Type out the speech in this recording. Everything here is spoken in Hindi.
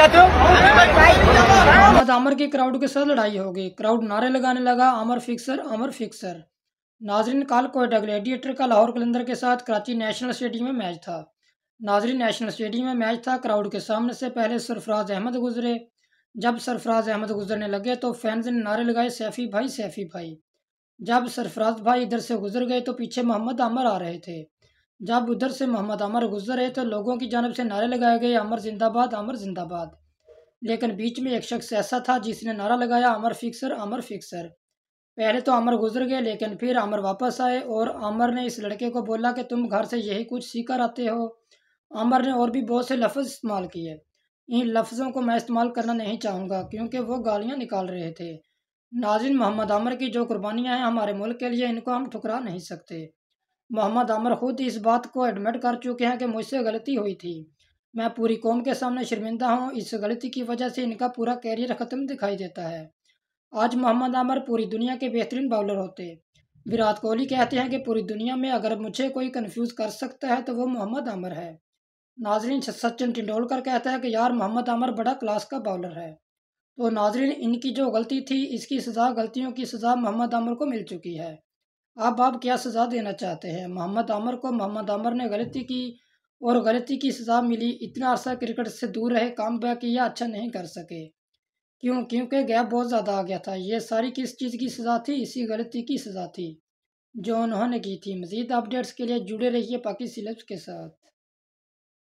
चाहते हो आज के क्राउड के साथ लड़ाई हो गई क्राउड नारे लगाने लगा अमर फिक्सर अमर फिक्सर नाजरीन काल कोयटा ग्लेडिएटर का लाहौर कलंदर के साथ कराची नेशनल स्टेडियम में मैच था नाजरीन नेशनल स्टेडियम में मैच था क्राउड के सामने से पहले सरफराज अहमद गुजरे जब सरफराज अहमद गुजरने लगे तो फैंस ने नारे लगाए सैफ़ी भाई सैफ़ी भाई जब सरफराज भाई इधर से गुजर गए तो पीछे मोहम्मद आमर आ रहे थे जब उधर से मोहम्मद अमर गुजर रहे तो लोगों की जानब से नारे लगाए गए अमर जिंदाबाद अमर जिंदाबाद लेकिन बीच में एक शख्स ऐसा था जिसने नारा लगाया अमर फिक्सर अमर फिक्सर पहले तो अमर गुजर गए लेकिन फिर अमर वापस आए और अमर ने इस लड़के को बोला कि तुम घर से यही कुछ सीख कर आते हो अमर ने और भी बहुत से लफ्ज़ इस्तेमाल किए इन लफ्ज़ों को मैं इस्तेमाल करना नहीं चाहूँगा क्योंकि वो गालियाँ निकाल रहे थे नाजिन मोहम्मद अमर की जो कुर्बानियाँ हैं हमारे मुल्क के लिए इनको हम ठुकरा नहीं सकते मोहम्मद अमर खुद इस बात को एडमिट कर चुके हैं कि मुझसे गलती हुई थी मैं पूरी कौम के सामने शर्मिंदा हूँ इस गलती की वजह से इनका पूरा कैरियर ख़त्म दिखाई देता है आज मोहम्मद आमर पूरी दुनिया के बेहतरीन बॉलर होते विराट कोहली कहते हैं कि पूरी दुनिया में अगर मुझे कोई कन्फ्यूज़ कर सकता है तो वो मोहम्मद अमर है नाजरीन सचिन तेंदुलकर कहता है कि यार मोहम्मद अमर बड़ा क्लास का बॉलर है तो नाजरीन इनकी जो गलती थी इसकी सज़ा गलतियों की सज़ा मोहम्मद आमर को मिल चुकी है आप आप क्या सज़ा देना चाहते हैं मोहम्मद आमर को मोहम्मद आमर ने गलती की और गलती की सज़ा मिली इतना अरसा क्रिकेट से दूर रहे काम बैक किया अच्छा नहीं कर सके क्यों क्योंकि गैप बहुत ज़्यादा आ गया था ये सारी किस चीज़ की सज़ा थी इसी गलती की सज़ा थी जो उन्होंने की थी मज़ीद अपडेट्स के लिए जुड़े रहिए पाकि के साथ